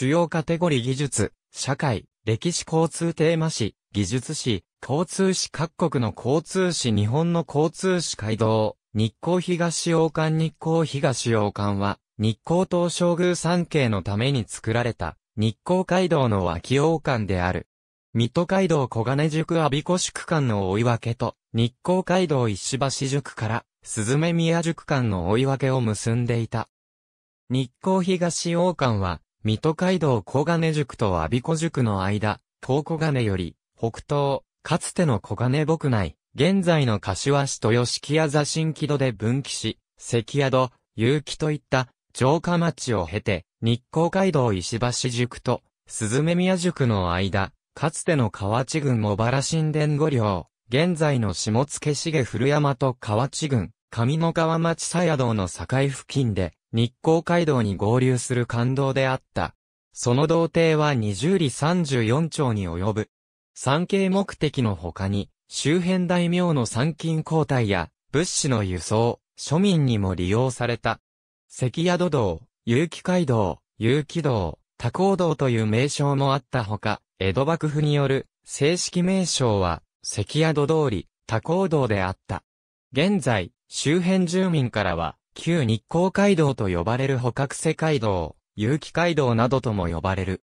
主要カテゴリー技術、社会、歴史交通テーマ誌、技術誌、交通誌各国の交通誌日本の交通誌街道、日光東洋館日光東洋館は、日光東照宮三景のために作られた、日光街道の脇洋館である。水戸街道小金宿阿鼻子宿間の追い分けと、日光街道石橋宿から、鈴目宮宿間の追い分けを結んでいた。日光東洋館は、水戸街道小金塾と阿鼻子塾の間、東小金より、北東、かつての小金牧内、現在の柏市と吉木屋座新木戸で分岐し、関宿、結木といった城下町を経て、日光街道石橋塾と、鈴目宮塾の間、かつての河内郡茂原新田五両、現在の下野重古山と河内郡、上野川町佐野道の境付近で、日光街道に合流する感動であった。その道程は20里34丁に及ぶ。産経目的の他に、周辺大名の参勤交代や、物資の輸送、庶民にも利用された。関宿道、有機街道、有機道、多行道という名称もあったほか、江戸幕府による正式名称は、関宿通り、多行道であった。現在、周辺住民からは、旧日光街道と呼ばれる捕獲世街道、有機街道などとも呼ばれる。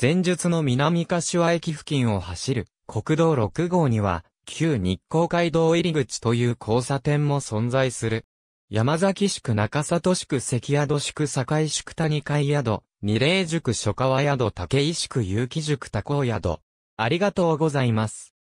前述の南柏駅付近を走る国道6号には、旧日光街道入口という交差点も存在する。山崎宿中里宿関宿宿堺宿谷会宿、二霊宿諸川宿竹石宿結城宿多幸宿。ありがとうございます。